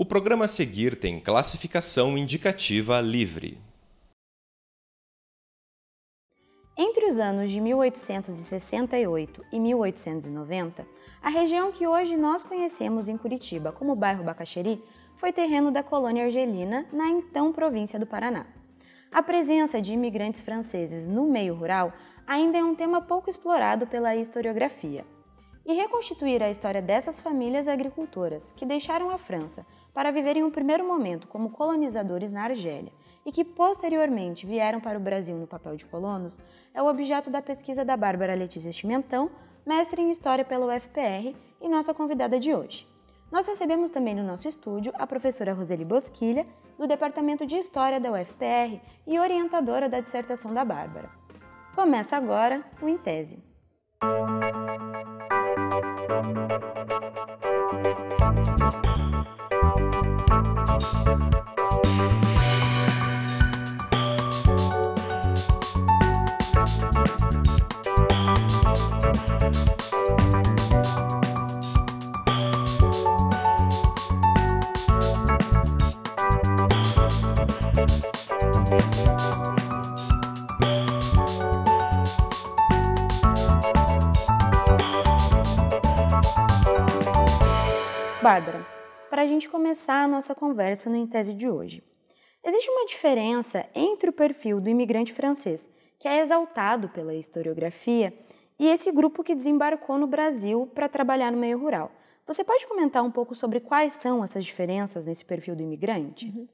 O programa a seguir tem classificação indicativa livre. Entre os anos de 1868 e 1890, a região que hoje nós conhecemos em Curitiba como bairro Bacaxeri foi terreno da colônia argelina na então província do Paraná. A presença de imigrantes franceses no meio rural ainda é um tema pouco explorado pela historiografia. E reconstituir a história dessas famílias agricultoras que deixaram a França para viverem um primeiro momento como colonizadores na Argélia e que posteriormente vieram para o Brasil no papel de colonos, é o objeto da pesquisa da Bárbara Letícia Chimentão, mestre em História pela UFPR e nossa convidada de hoje. Nós recebemos também no nosso estúdio a professora Roseli Bosquilha, do Departamento de História da UFPR e orientadora da dissertação da Bárbara. Começa agora o Em Tese. gente começar a nossa conversa no em tese de hoje. Existe uma diferença entre o perfil do imigrante francês, que é exaltado pela historiografia, e esse grupo que desembarcou no Brasil para trabalhar no meio rural. Você pode comentar um pouco sobre quais são essas diferenças nesse perfil do imigrante? Uhum.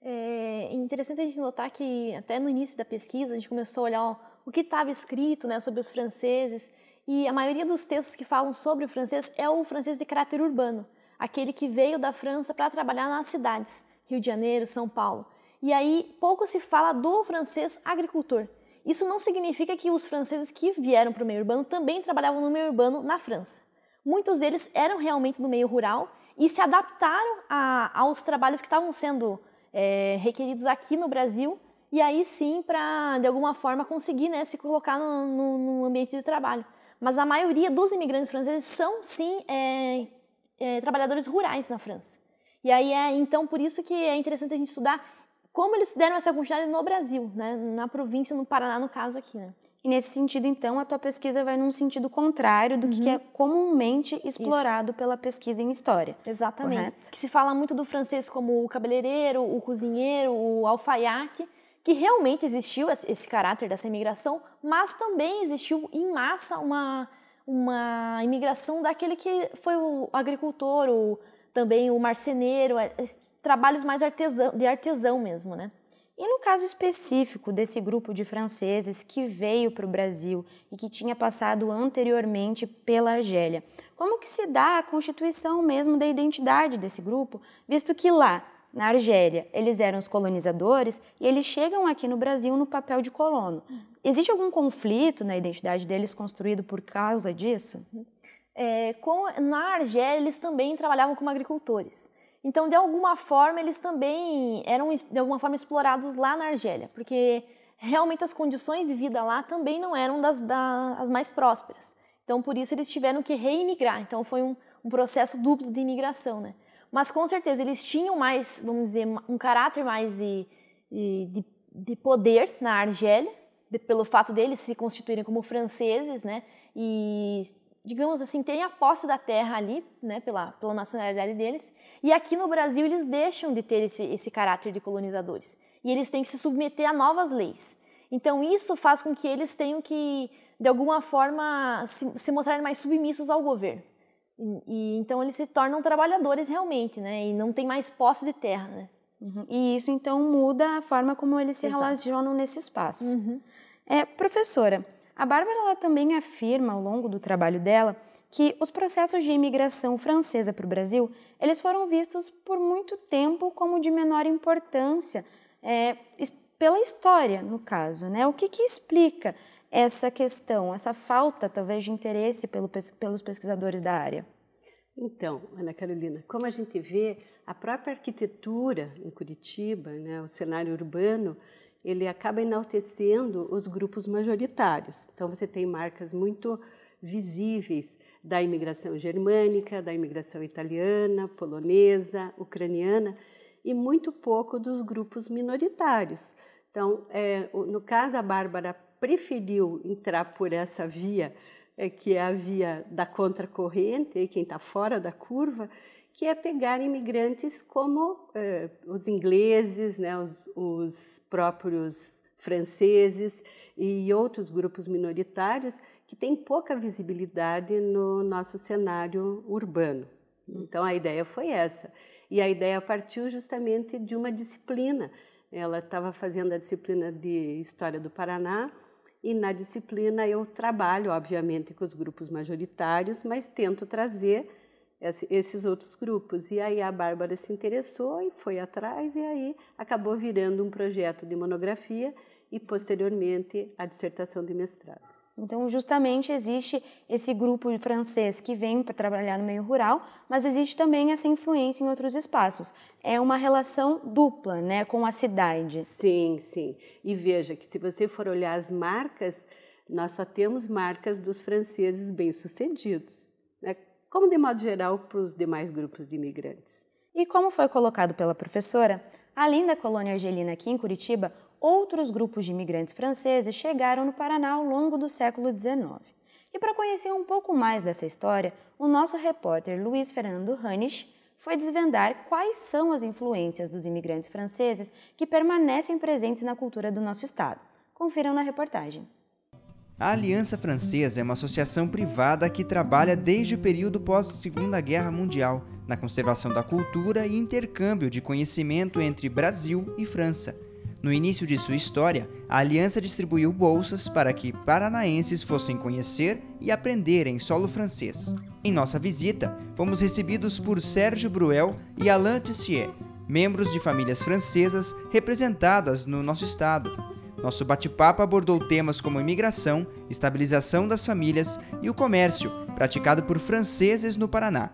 É interessante a gente notar que até no início da pesquisa a gente começou a olhar o que estava escrito né, sobre os franceses e a maioria dos textos que falam sobre o francês é o francês de caráter urbano aquele que veio da França para trabalhar nas cidades, Rio de Janeiro, São Paulo. E aí pouco se fala do francês agricultor. Isso não significa que os franceses que vieram para o meio urbano também trabalhavam no meio urbano na França. Muitos deles eram realmente do meio rural e se adaptaram a, aos trabalhos que estavam sendo é, requeridos aqui no Brasil e aí sim para de alguma forma conseguir né, se colocar no, no, no, ambiente de trabalho. Mas a maioria dos imigrantes franceses são sim é, é, trabalhadores rurais na França. E aí é então por isso que é interessante a gente estudar como eles deram essa quantidade no Brasil, né? na província, no Paraná, no caso aqui. Né? E nesse sentido, então, a tua pesquisa vai num sentido contrário do uhum. que é comumente explorado Isso. pela pesquisa em história. Exatamente. Correto? Que se fala muito do francês como o cabeleireiro, o cozinheiro, o alfaiate, que realmente existiu esse caráter dessa imigração, mas também existiu em massa uma uma imigração daquele que foi o agricultor, o, também o marceneiro, é, trabalhos mais artesão, de artesão mesmo, né? E no caso específico desse grupo de franceses que veio para o Brasil e que tinha passado anteriormente pela Argélia, como que se dá a constituição mesmo da identidade desse grupo, visto que lá na Argélia, eles eram os colonizadores e eles chegam aqui no Brasil no papel de colono. Existe algum conflito na identidade deles construído por causa disso? É, com, na Argélia, eles também trabalhavam como agricultores. Então, de alguma forma, eles também eram, de alguma forma, explorados lá na Argélia, porque realmente as condições de vida lá também não eram das, das mais prósperas. Então, por isso, eles tiveram que reimigrar. Então, foi um, um processo duplo de imigração, né? Mas com certeza eles tinham mais, vamos dizer, um caráter mais de, de, de poder na Argélia, de, pelo fato deles se constituírem como franceses, né? E, digamos assim, terem a posse da terra ali, né? Pela, pela nacionalidade deles. E aqui no Brasil eles deixam de ter esse, esse caráter de colonizadores. E eles têm que se submeter a novas leis. Então isso faz com que eles tenham que, de alguma forma, se, se mostrarem mais submissos ao governo. E, então eles se tornam trabalhadores realmente, né? E não tem mais posse de terra, né? Uhum. E isso então muda a forma como eles se Exato. relacionam nesse espaço. Uhum. É, professora, a Bárbara ela também afirma ao longo do trabalho dela que os processos de imigração francesa para o Brasil eles foram vistos por muito tempo como de menor importância é, pela história, no caso, né? O que, que explica essa questão, essa falta talvez de interesse pelo, pelos pesquisadores da área? Então, Ana Carolina, como a gente vê, a própria arquitetura em Curitiba, né, o cenário urbano, ele acaba enaltecendo os grupos majoritários. Então, você tem marcas muito visíveis da imigração germânica, da imigração italiana, polonesa, ucraniana e muito pouco dos grupos minoritários. Então, é, no caso, a Bárbara preferiu entrar por essa via, eh, que é a via da contracorrente, quem está fora da curva, que é pegar imigrantes como eh, os ingleses, né, os, os próprios franceses e outros grupos minoritários que têm pouca visibilidade no nosso cenário urbano. Então a ideia foi essa. E a ideia partiu justamente de uma disciplina. Ela estava fazendo a disciplina de História do Paraná e na disciplina eu trabalho, obviamente, com os grupos majoritários, mas tento trazer esses outros grupos. E aí a Bárbara se interessou e foi atrás, e aí acabou virando um projeto de monografia e, posteriormente, a dissertação de mestrado. Então, justamente existe esse grupo francês que vem para trabalhar no meio rural, mas existe também essa influência em outros espaços. É uma relação dupla, né, com a cidade. Sim, sim. E veja que se você for olhar as marcas, nós só temos marcas dos franceses bem-sucedidos, né? como de modo geral para os demais grupos de imigrantes. E como foi colocado pela professora, além da colônia argelina aqui em Curitiba, outros grupos de imigrantes franceses chegaram no Paraná ao longo do século XIX. E para conhecer um pouco mais dessa história, o nosso repórter Luiz Fernando Hanisch foi desvendar quais são as influências dos imigrantes franceses que permanecem presentes na cultura do nosso estado. Confiram na reportagem. A Aliança Francesa é uma associação privada que trabalha desde o período pós-Segunda Guerra Mundial na conservação da cultura e intercâmbio de conhecimento entre Brasil e França. No início de sua história, a aliança distribuiu bolsas para que paranaenses fossem conhecer e aprender em solo francês. Em nossa visita, fomos recebidos por Sérgio Bruel e Alain Tissier, membros de famílias francesas representadas no nosso estado. Nosso bate-papo abordou temas como imigração, estabilização das famílias e o comércio praticado por franceses no Paraná.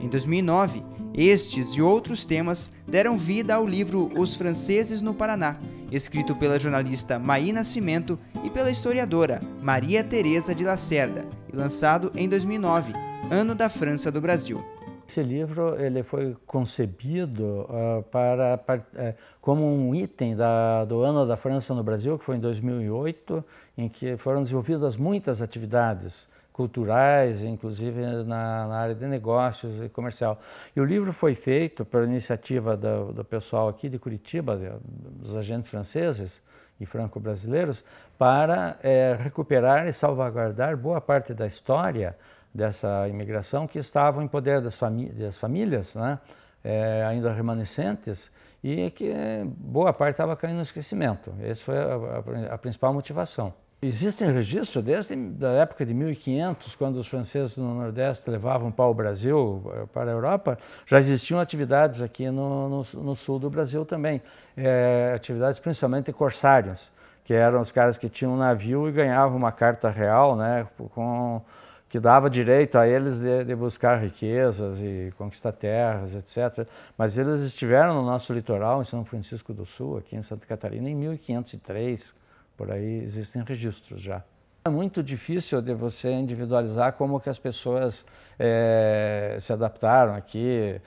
Em 2009, estes e outros temas deram vida ao livro Os Franceses no Paraná, escrito pela jornalista Maí Nascimento e pela historiadora Maria Teresa de Lacerda, e lançado em 2009, ano da França do Brasil. Esse livro ele foi concebido uh, para, para uh, eh, como um item da, do ano da França no Brasil, que foi em 2008, em que foram desenvolvidas muitas atividades culturais, inclusive na, na, área de negócios e comercial. E o livro foi feito pela iniciativa do, do pessoal aqui de Curitiba, de, dos agentes franceses e franco-brasileiros, para é, recuperar e salvaguardar boa parte da história dessa imigração que estava em poder das, famí das famílias, né? é, ainda remanescentes, e que boa parte estava caindo no esquecimento. Essa foi a, a, a principal motivação. Existem registros desde da época de 1500, quando os franceses no Nordeste levavam para o Brasil, eh, para a Europa, já existiam atividades aqui no, no, no sul do Brasil também, é, atividades principalmente corsários, que eram os caras que tinham um navio e ganhavam uma carta real, né, com, que dava direito a eles de, de, buscar riquezas e conquistar terras, etc. Mas eles estiveram no nosso litoral, em São Francisco do Sul, aqui em Santa Catarina, em 1503, por aí existem registros já. É muito difícil de você individualizar como que as pessoas é, se adaptaram aqui.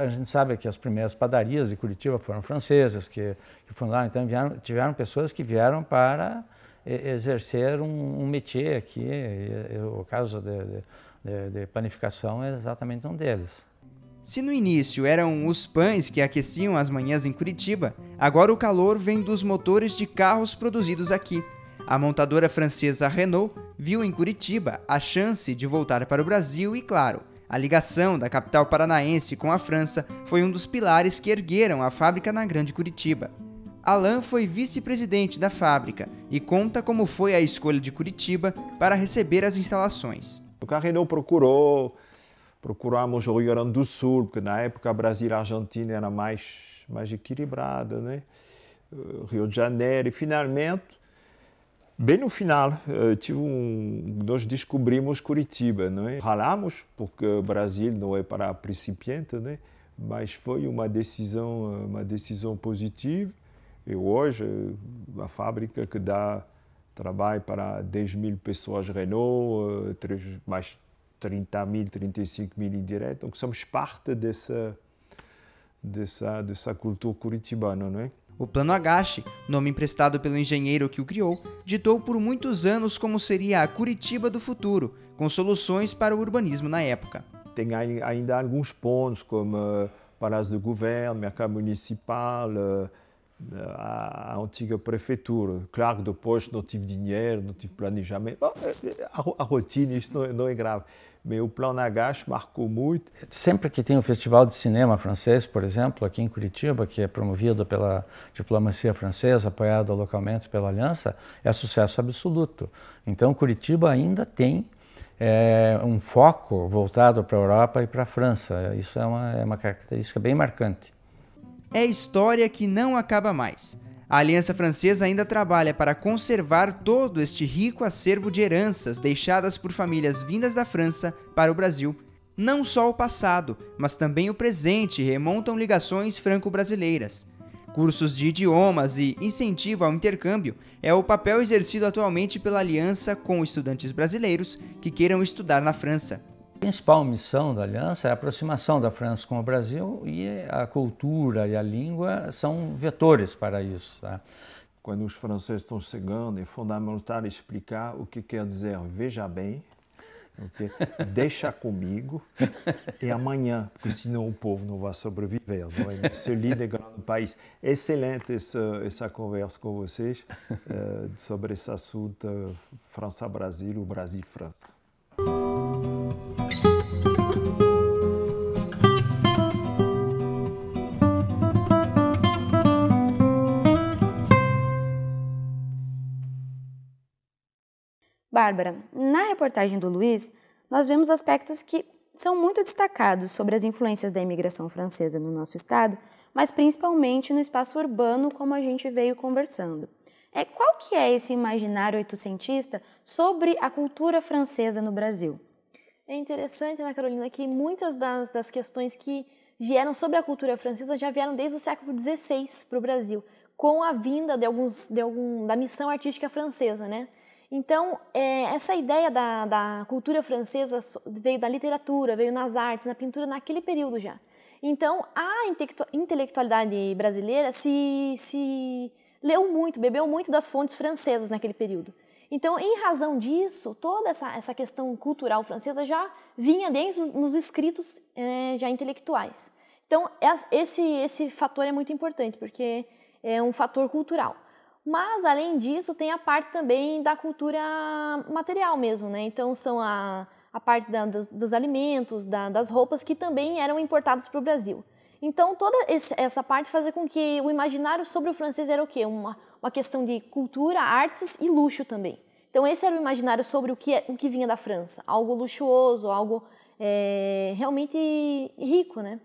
A gente sabe que as primeiras padarias de Curitiba foram francesas que, que fundaram, então vieram, tiveram pessoas que vieram para exercer um, um métier aqui. E, e, o caso de, de, de panificação é exatamente um deles. Se no início eram os pães que aqueciam as manhãs em Curitiba, agora o calor vem dos motores de carros produzidos aqui. A montadora francesa Renault viu em Curitiba a chance de voltar para o Brasil e, claro, a ligação da capital paranaense com a França foi um dos pilares que ergueram a fábrica na Grande Curitiba. Alain foi vice-presidente da fábrica e conta como foi a escolha de Curitiba para receber as instalações. O Renault procurou procuramos o Rio Grande do Sul, porque na época Brasil e Argentina era mais, mais equilibrada, né? Eh, Rio de Janeiro, e finalmente Bem no final, eh, tive um, nós descobrimos Curitiba, não é? Ralamos, porque o Brasil não é para principiante, né? Mas foi uma decisão, eh, uma decisão positiva. E hoje, a fábrica que dá trabalho para 10 mil pessoas Renault, mais 30 mil, 35 mil indiretos. Então, somos parte dessa, dessa, dessa cultura curitibana, não é? O Plano Agache, nome emprestado pelo engenheiro que o criou, ditou por muitos anos como seria a Curitiba do futuro, com soluções para o urbanismo na época. Tem ainda alguns pontos, como eh, Palácio do Governo, Mercado Municipal, eh, a antiga prefeitura. Claro, depois não tive dinheiro, não tive planejamento. Eh, a rotina, isso não é, é grave. Meu Plano Nagash marcou muito. Sempre que tem um festival de cinema francês, por exemplo, aqui em Curitiba, que é promovido pela diplomacia francesa, apoiado localmente pela Aliança, é sucesso absoluto. Então, Curitiba ainda tem é, um foco voltado para a Europa e para a França. Isso é uma, é uma característica bem marcante. É história que não acaba mais. A Aliança Francesa ainda trabalha para conservar todo este rico acervo de heranças deixadas por famílias vindas da França para o Brasil. Não só o passado, mas também o presente remontam ligações franco-brasileiras. Cursos de idiomas e incentivo ao intercâmbio é o papel exercido atualmente pela aliança com estudantes brasileiros que queiram estudar na França. A principal missão da Aliança é a aproximação da França com o Brasil e a cultura e a língua são vetores para isso. Tá? Quando os franceses estão chegando, é fundamental explicar o que quer dizer veja bem, okay? deixa comigo e amanhã, porque senão o povo não vai sobreviver. Não é? Se é líder grande país. Excelente essa, essa conversa com vocês uh, sobre esse assunto uh, França-Brasil ou Brasil-França. Bárbara, na reportagem do Luiz, nós vemos aspectos que são muito destacados sobre as influências da imigração francesa no nosso estado, mas principalmente no espaço urbano, como a gente veio conversando. É qual que é esse imaginário oitocentista sobre a cultura francesa no Brasil? É interessante, né, Carolina, que muitas das, das questões que vieram sobre a cultura francesa já vieram desde o século XVI para o Brasil, com a vinda de alguns, de algum, da missão artística francesa, né? Então, é, essa ideia da, da cultura francesa veio da literatura, veio nas artes, na pintura, naquele período já. Então, a intelectualidade brasileira se, se leu muito, bebeu muito das fontes francesas naquele período. Então, em razão disso, toda essa, essa questão cultural francesa já vinha desde os, nos escritos é, já intelectuais. Então, é, esse, esse fator é muito importante, porque é um fator cultural. Mas, além disso, tem a parte também da cultura material mesmo, né? Então, são a, a parte da, dos, dos, alimentos, da, das roupas, que também eram importados para o Brasil. Então, toda essa parte fazia com que o imaginário sobre o francês era o quê? Uma, uma questão de cultura, artes e luxo também. Então, esse era o imaginário sobre o que, é, o que vinha da França. Algo luxuoso, algo é, realmente rico, né?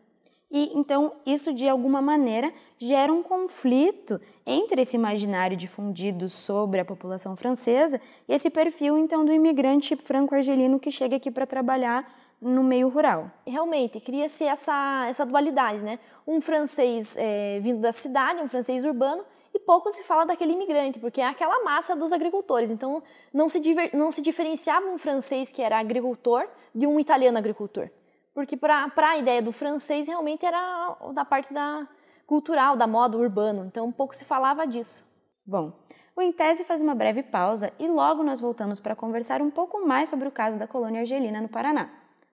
E então isso de alguma maneira gera um conflito entre esse imaginário difundido sobre a população francesa e esse perfil então do imigrante franco-argelino que chega aqui para trabalhar no meio rural. Realmente, cria-se essa, essa dualidade, né? Um francês é, vindo da cidade, um francês urbano, e pouco se fala daquele imigrante, porque é aquela massa dos agricultores. Então, não se, diver, não se diferenciava um francês que era agricultor de um italiano agricultor. Porque para a ideia do francês realmente era da parte da cultural, da moda, urbano. Então pouco se falava disso. Bom, o Em Tese faz uma breve pausa e logo nós voltamos para conversar um pouco mais sobre o caso da colônia argelina no Paraná.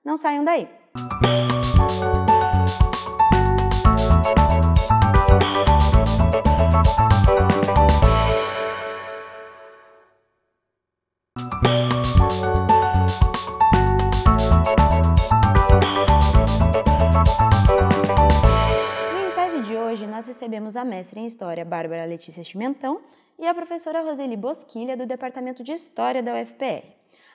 Não saiam daí! Música recebemos a mestre em História Bárbara Letícia Chimentão e a professora Roseli Bosquilha, do Departamento de História da UFPR.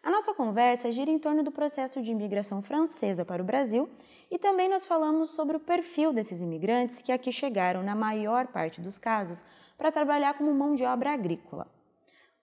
A nossa conversa gira em torno do processo de imigração francesa para o Brasil e também nós falamos sobre o perfil desses imigrantes que aqui chegaram, na maior parte dos casos, para trabalhar como mão de obra agrícola.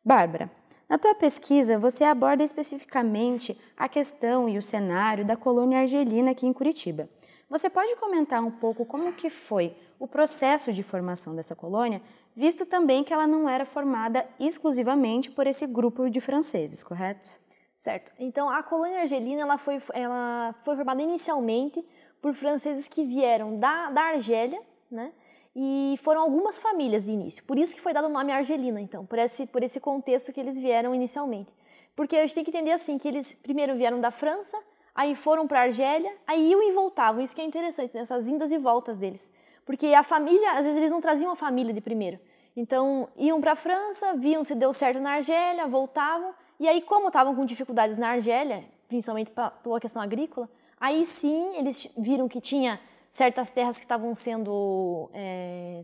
Bárbara, na tua pesquisa você aborda especificamente a questão e o cenário da colônia argelina aqui em Curitiba. Você pode comentar um pouco como que foi o processo de formação dessa colônia, visto também que ela não era formada exclusivamente por esse grupo de franceses, correto? Certo. Então, a colônia argelina ela foi, ela foi formada inicialmente por franceses que vieram da, da Argélia, né? E foram algumas famílias de início. Por isso que foi dado o nome Argelina, então, por esse, por esse contexto que eles vieram inicialmente. Porque a gente tem que entender assim, que eles primeiro vieram da França, aí foram para Argélia, aí iam e voltavam. Isso que é interessante, nessas né? indas e voltas deles. Porque a família, às vezes eles não traziam a família de primeiro. Então, iam para a França, viam se deu certo na Argélia, voltavam. E aí, como estavam com dificuldades na Argélia, principalmente pela questão agrícola, aí sim eles viram que tinha certas terras que estavam sendo é,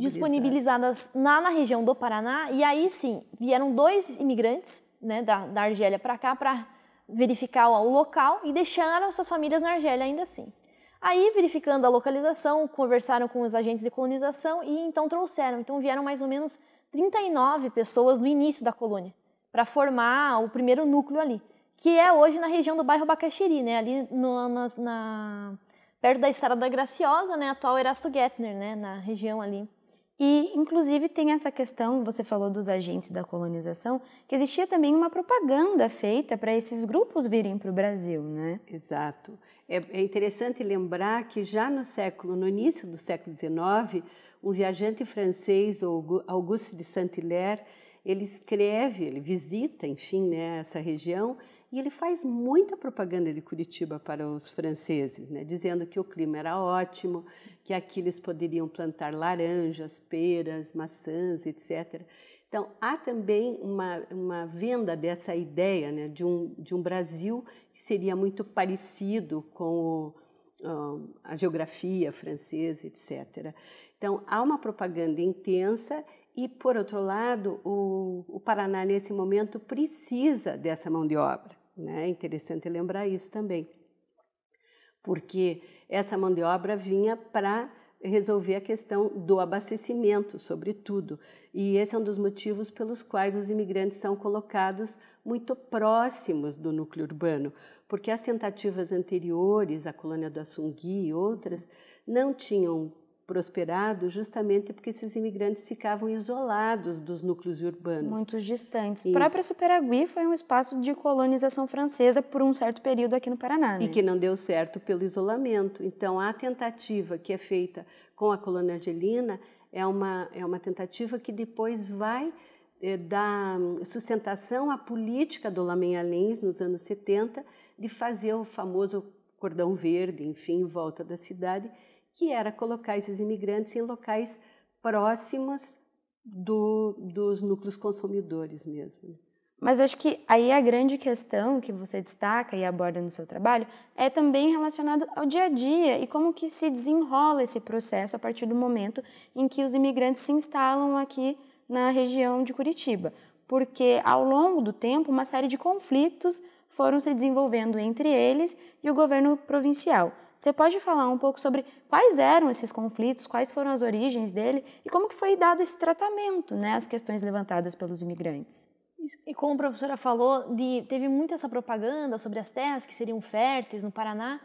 disponibilizadas na, na região do Paraná. E aí sim, vieram dois imigrantes né, da, da Argélia para cá para verificar o local e deixaram suas famílias na Argélia ainda assim. Aí, verificando a localização, conversaram com os agentes de colonização e então trouxeram. Então vieram mais ou menos 39 pessoas no início da colônia para formar o primeiro núcleo ali, que é hoje na região do bairro Bacaxiri, né? Ali no, na, na, perto da Estrada da Graciosa, né? Atual Erasto Gettner, né? Na região ali e, inclusive, tem essa questão, você falou dos agentes da colonização, que existia também uma propaganda feita para esses grupos virem para o Brasil, né? Exato. É, é, interessante lembrar que já no século, no início do século XIX, um viajante francês, Auguste de Saint-Hilaire, ele escreve, ele visita, enfim, né, essa região e ele faz muita propaganda de Curitiba para os franceses, né? dizendo que o clima era ótimo, que aqui eles poderiam plantar laranjas, peras, maçãs, etc. Então, há também uma, uma venda dessa ideia né? de, um, de um Brasil que seria muito parecido com o, a geografia francesa, etc. Então, há uma propaganda intensa e, por outro lado, o, o Paraná, nesse momento, precisa dessa mão de obra né? É interessante lembrar isso também, porque essa mão de obra vinha para resolver a questão do abastecimento, sobretudo. E esse é um dos motivos pelos quais os imigrantes são colocados muito próximos do núcleo urbano, porque as tentativas anteriores, a colônia do Assungui e outras, não tinham prosperado justamente porque esses imigrantes ficavam isolados dos núcleos urbanos. Muito distantes. Isso. A própria Superagui foi um espaço de colonização francesa por um certo período aqui no Paraná. Né? E que não deu certo pelo isolamento. Então, a tentativa que é feita com a colônia argelina é uma, é uma tentativa que depois vai é, dar hum, sustentação à política do Lamenhalens nos anos 70 de fazer o famoso cordão verde, enfim, em volta da cidade, que era colocar esses imigrantes em locais próximos do, dos núcleos consumidores mesmo. Né? Mas acho que aí a grande questão que você destaca e aborda no seu trabalho é também relacionada ao dia a dia e como que se desenrola esse processo a partir do momento em que os imigrantes se instalam aqui na região de Curitiba. Porque ao longo do tempo, uma série de conflitos foram se desenvolvendo entre eles e o governo provincial. Você pode falar um pouco sobre quais eram esses conflitos, quais foram as origens dele e como que foi dado esse tratamento, né, às questões levantadas pelos imigrantes? E como a professora falou, de, teve muita essa propaganda sobre as terras que seriam férteis no Paraná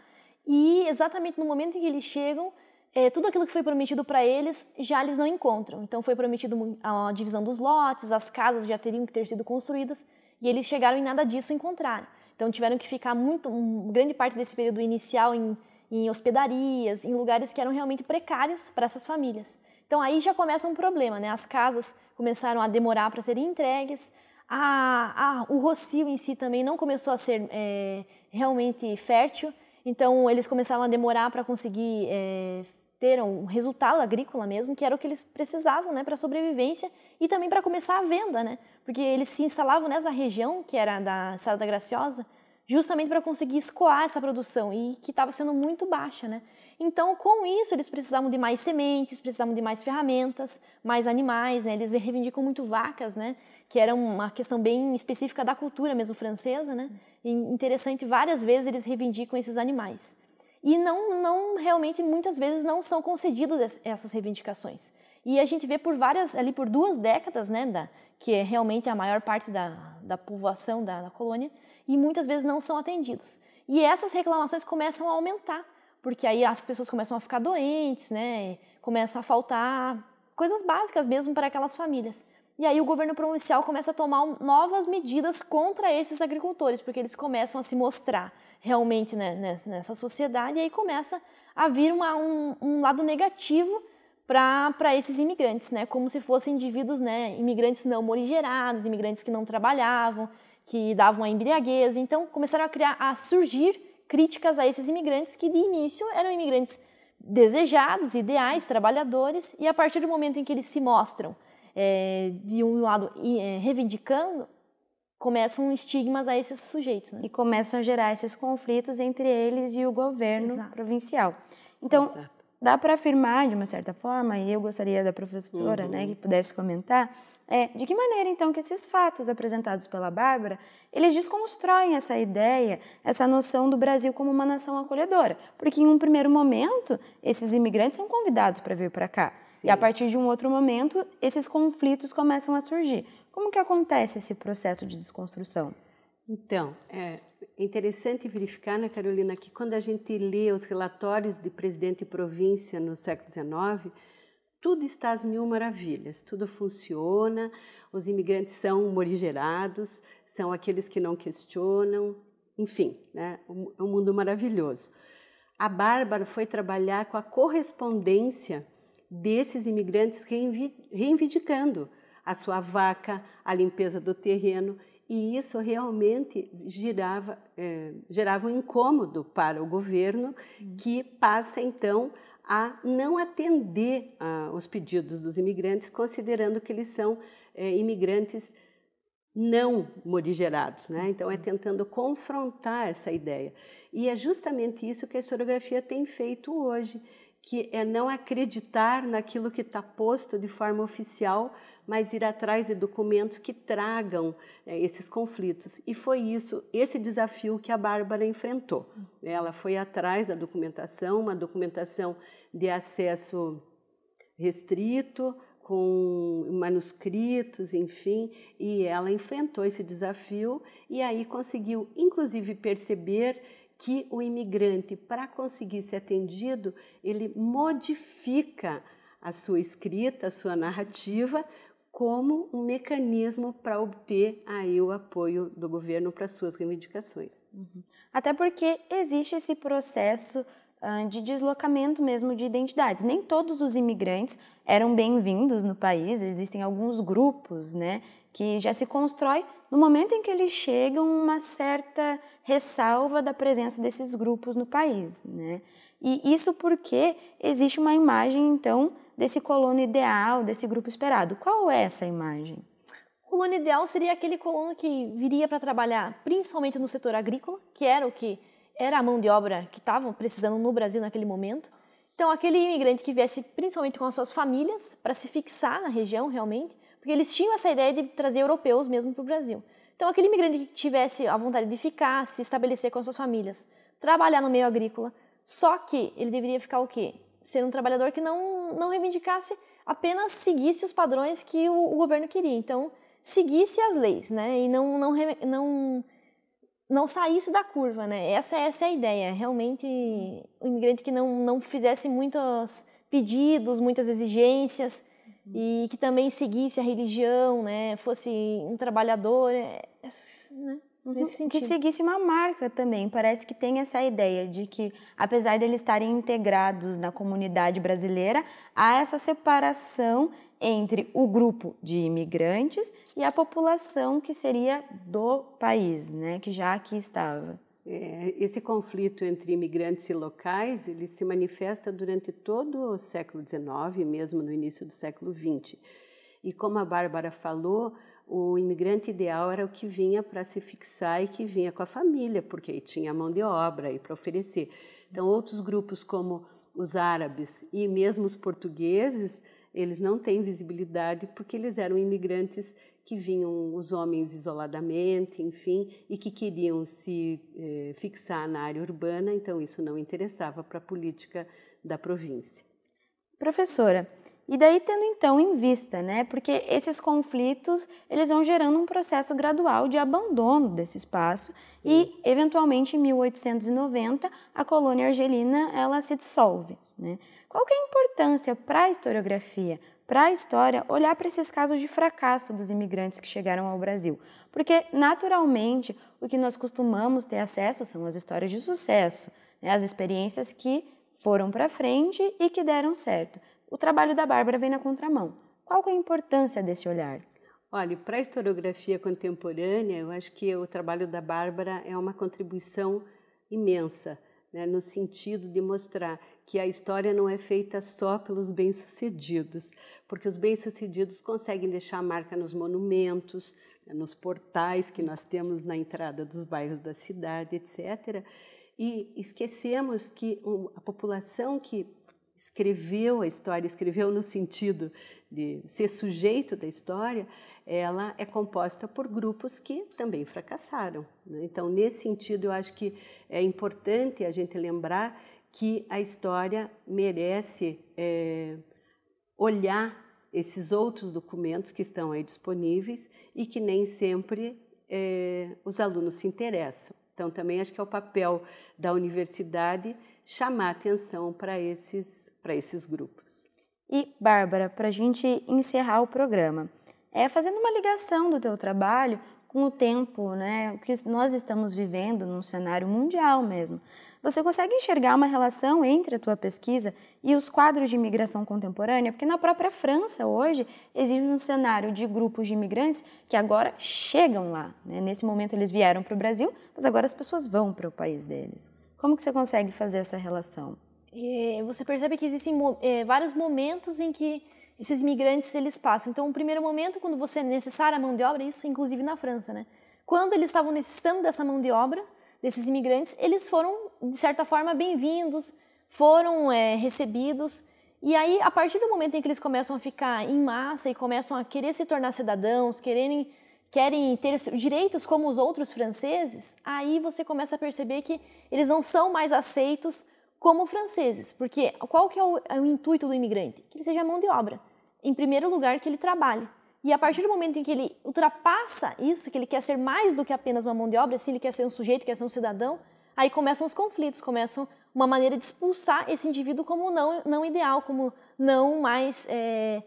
e exatamente no momento em que eles chegam, é, tudo aquilo que foi prometido para eles já eles não encontram. Então foi prometido a divisão dos lotes, as casas já teriam que ter sido construídas e eles chegaram e nada disso encontraram. Então tiveram que ficar muito, um, grande parte desse período inicial em em hospedarias, em lugares que eram realmente precários para essas famílias. Então aí já começa um problema, né? As casas começaram a demorar para serem entregues, a, a, o rocio em si também não começou a ser é, realmente fértil, então eles começaram a demorar para conseguir é, ter um resultado agrícola mesmo, que era o que eles precisavam né, para sobrevivência e também para começar a venda, né? Porque eles se instalavam nessa região, que era da da Graciosa, justamente para conseguir escoar essa produção e que estava sendo muito baixa, né? Então, com isso, eles precisavam de mais sementes, precisavam de mais ferramentas, mais animais, né? Eles reivindicam muito vacas, né? Que era uma questão bem específica da cultura mesmo francesa, né? E interessante, várias vezes eles reivindicam esses animais. E não, não realmente, muitas vezes, não são concedidas essas reivindicações. E a gente vê por várias, ali por duas décadas, né? Da, que é realmente a maior parte da, da povoação da, da colônia, e muitas vezes não são atendidos. E essas reclamações começam a aumentar, porque aí as pessoas começam a ficar doentes, né? Começa a faltar coisas básicas mesmo para aquelas famílias. E aí o governo provincial começa a tomar novas medidas contra esses agricultores, porque eles começam a se mostrar realmente né, né nessa sociedade e aí começa a vir uma, um, um, lado negativo para esses imigrantes, né? Como se fossem indivíduos, né? Imigrantes não morigerados, imigrantes que não trabalhavam, que davam a embriaguez. Então começaram a, criar, a surgir críticas a esses imigrantes que de início eram imigrantes desejados, ideais, trabalhadores, e a partir do momento em que eles se mostram é, de um lado é, reivindicando, começam estigmas a esses sujeitos. Né? E começam a gerar esses conflitos entre eles e o governo Exato. provincial. Então, Exato. dá para afirmar, de uma certa forma, e eu gostaria da professora uhum. né, que pudesse comentar, é, de que maneira, então, que esses fatos apresentados pela Bárbara, eles desconstroem essa ideia, essa noção do Brasil como uma nação acolhedora? Porque em um primeiro momento, esses imigrantes são convidados para vir para cá. Sim. E a partir de um outro momento, esses conflitos começam a surgir. Como que acontece esse processo de desconstrução? Então, é interessante verificar, né, Carolina, que quando a gente lê os relatórios de presidente e província no século XIX, tudo está às mil maravilhas, tudo funciona, os imigrantes são morigerados, são aqueles que não questionam, enfim, né? é um mundo maravilhoso. A Bárbara foi trabalhar com a correspondência desses imigrantes reivindicando a sua vaca, a limpeza do terreno, e isso realmente girava, eh, gerava um incômodo para o governo, hum. que passa então a não atender a, ah, os pedidos dos imigrantes, considerando que eles são é, imigrantes não morigerados, né? Então é uhum. tentando confrontar essa ideia. E é justamente isso que a historiografia tem feito hoje, que é não acreditar naquilo que está posto de forma oficial mas ir atrás de documentos que tragam é, esses conflitos. E foi isso, esse desafio que a Bárbara enfrentou. Uhum. Ela foi atrás da documentação, uma documentação de acesso restrito, com manuscritos, enfim, e ela enfrentou esse desafio e aí conseguiu, inclusive, perceber que o imigrante, para conseguir ser atendido, ele modifica a sua escrita, a sua narrativa, como um mecanismo para obter aí o apoio do governo para suas reivindicações. Uhum. Até porque existe esse processo de deslocamento mesmo de identidades. Nem todos os imigrantes eram bem-vindos no país, existem alguns grupos, né, que já se constrói no momento em que eles chegam uma certa ressalva da presença desses grupos no país, né? E isso porque existe uma imagem então desse colono ideal, desse grupo esperado. Qual é essa imagem? O colono ideal seria aquele colono que viria para trabalhar principalmente no setor agrícola, que era o que era a mão de obra que estavam precisando no Brasil naquele momento. Então, aquele imigrante que viesse principalmente com as suas famílias para se fixar na região realmente, porque eles tinham essa ideia de trazer europeus mesmo para o Brasil. Então, aquele imigrante que tivesse a vontade de ficar, se estabelecer com as suas famílias, trabalhar no meio agrícola, só que ele deveria ficar o quê? ser um trabalhador que não, não reivindicasse, apenas seguisse os padrões que o, o governo queria. Então, seguisse as leis, né? E não, não, não, não saísse da curva, né? Essa, essa é a ideia. Realmente, o imigrante que não, não fizesse muitos pedidos, muitas exigências e que também seguisse a religião, né? Fosse um trabalhador, é, é, né? Uhum, que seguisse uma marca também. Parece que tem essa ideia de que, apesar de eles estarem integrados na comunidade brasileira, há essa separação entre o grupo de imigrantes e a população que seria do país, né, que já aqui estava. É, esse conflito entre imigrantes e locais ele se manifesta durante todo o século XIX, mesmo no início do século XX. E como a Bárbara falou, o imigrante ideal era o que vinha para se fixar e que vinha com a família, porque tinha mão de obra e para oferecer. Então, outros grupos como os árabes e mesmo os portugueses, eles não têm visibilidade porque eles eram imigrantes que vinham os homens isoladamente, enfim, e que queriam se eh, fixar na área urbana, então isso não interessava para a política da província. Professora, e daí tendo então em vista, né, porque esses conflitos eles vão gerando um processo gradual de abandono desse espaço Sim. e eventualmente em 1890 a colônia argelina ela se dissolve, né? Qual que é a importância para a historiografia, para a história, olhar para esses casos de fracasso dos imigrantes que chegaram ao Brasil? Porque naturalmente o que nós costumamos ter acesso são as histórias de sucesso, né, as experiências que foram para frente e que deram certo o trabalho da Bárbara vem na contramão. Qual é a importância desse olhar? Olha, para a historiografia contemporânea, eu acho que o trabalho da Bárbara é uma contribuição imensa, né, no sentido de mostrar que a história não é feita só pelos bem-sucedidos, porque os bem-sucedidos conseguem deixar marca nos monumentos, né, nos portais que nós temos na entrada dos bairros da cidade, etc. E esquecemos que a população que escreveu a história, escreveu no sentido de ser sujeito da história, ela é composta por grupos que também fracassaram. Né? Então, nesse sentido, eu acho que é importante a gente lembrar que a história merece é, olhar esses outros documentos que estão aí disponíveis e que nem sempre é, os alunos se interessam. Então, também acho que é o papel da universidade chamar atenção para esses, esses grupos. E, Bárbara, para a gente encerrar o programa, é fazendo uma ligação do teu trabalho com o tempo, né, o que nós estamos vivendo num cenário mundial mesmo. Você consegue enxergar uma relação entre a tua pesquisa e os quadros de imigração contemporânea? Porque na própria França hoje existe um cenário de grupos de imigrantes que agora chegam lá. Né? Nesse momento eles vieram para o Brasil, mas agora as pessoas vão para o país deles. Como que você consegue fazer essa relação? você percebe que existem é, vários momentos em que esses imigrantes eles passam. Então, o primeiro momento, quando você é necessária a mão de obra, isso inclusive na França, né? Quando eles estavam necessitando dessa mão de obra, desses imigrantes, eles foram, de certa forma, bem-vindos, foram é, recebidos. E aí, a partir do momento em que eles começam a ficar em massa e começam a querer se tornar cidadãos, quererem querem ter direitos como os outros franceses, aí você começa a perceber que eles não são mais aceitos como franceses, porque qual que é o, é o intuito do imigrante? Que ele seja mão de obra. Em primeiro lugar, que ele trabalhe. E a partir do momento em que ele ultrapassa isso, que ele quer ser mais do que apenas uma mão de obra, se ele quer ser um sujeito, quer ser um cidadão, aí começam os conflitos, começam uma maneira de expulsar esse indivíduo como não, não ideal, como não mais é,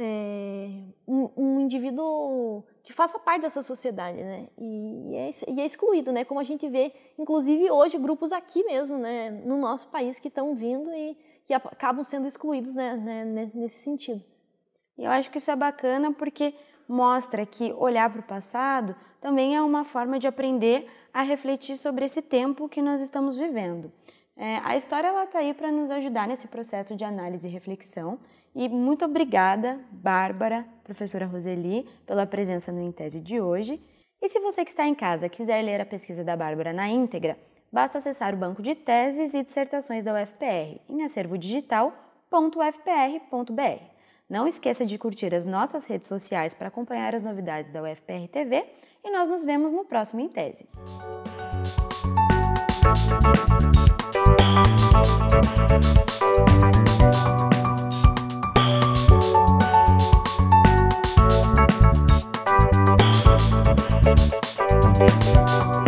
é, um, um, indivíduo que faça parte dessa sociedade, né? E é, e é, excluído, né? Como a gente vê, inclusive hoje, grupos aqui mesmo, né? No nosso país que estão vindo e que acabam sendo excluídos né, né, nesse sentido. Eu acho que isso é bacana porque mostra que olhar para o passado também é uma forma de aprender a refletir sobre esse tempo que nós estamos vivendo. É, a história ela está aí para nos ajudar nesse processo de análise e reflexão e muito obrigada, Bárbara, professora Roseli, pela presença no Intese de hoje. E se você que está em casa quiser ler a pesquisa da Bárbara na íntegra, basta acessar o banco de teses e dissertações da UFPR em acervodigital.ufpr.br. Não esqueça de curtir as nossas redes sociais para acompanhar as novidades da UFPR TV e nós nos vemos no próximo em tese. Música Thank